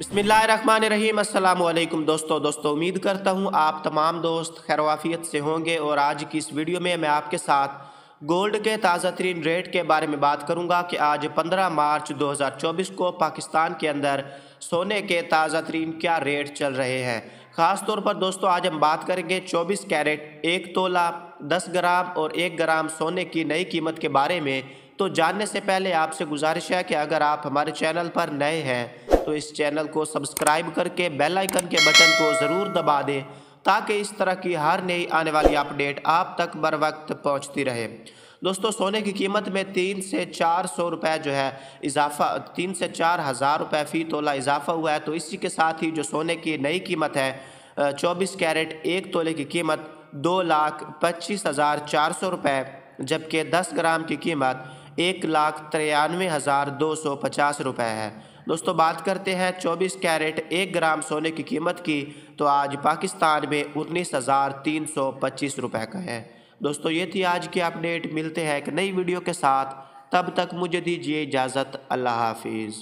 बसमीम अल्लाम दोस्तों दोस्तों उम्मीद करता हूँ आप तमाम दोस्त खैरवाफियत से होंगे और आज की इस वीडियो में मैं आपके साथ गोल्ड के ताज़ा तरीन रेट के बारे में बात करूँगा कि आज 15 मार्च 2024 को पाकिस्तान के अंदर सोने के ताज़ा तरीन क्या रेट चल रहे हैं ख़ास तौर पर दोस्तों आज हम बात करेंगे 24 कैरेट एक तोला 10 ग्राम और एक ग्राम सोने की नई कीमत के बारे में तो जानने से पहले आपसे गुजारिश है कि अगर आप हमारे चैनल पर नए हैं तो इस चैनल को सब्सक्राइब करके बेल आइकन के बटन को ज़रूर दबा दें ताकि इस तरह की हर नई आने वाली अपडेट आप तक बर वक्त पहुँचती रहे दोस्तों सोने की कीमत में तीन से चार सौ रुपये जो है इजाफा तीन से चार हज़ार रुपये फ़ी तोला इजाफा हुआ है तो इसी के साथ ही जो सोने की नई कीमत है चौबीस कैरेट एक तोले की कीमत दो लाख पच्चीस हज़ार चार सौ रुपये जबकि दस ग्राम की कीमत एक लाख तिरानवे हज़ार दो सौ पचास रुपये है दोस्तों बात करते हैं 24 कैरेट एक ग्राम सोने की कीमत की तो आज पाकिस्तान में उन्नीस हज़ार तीन सौ पच्चीस रुपये का है दोस्तों ये थी आज की अपडेट मिलते हैं एक नई वीडियो के साथ तब तक मुझे दीजिए इजाज़त अल्लाह हाफिज़